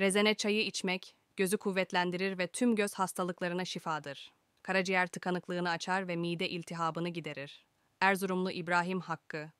Rezene çayı içmek gözü kuvvetlendirir ve tüm göz hastalıklarına şifadır. Karaciğer tıkanıklığını açar ve mide iltihabını giderir. Erzurumlu İbrahim Hakkı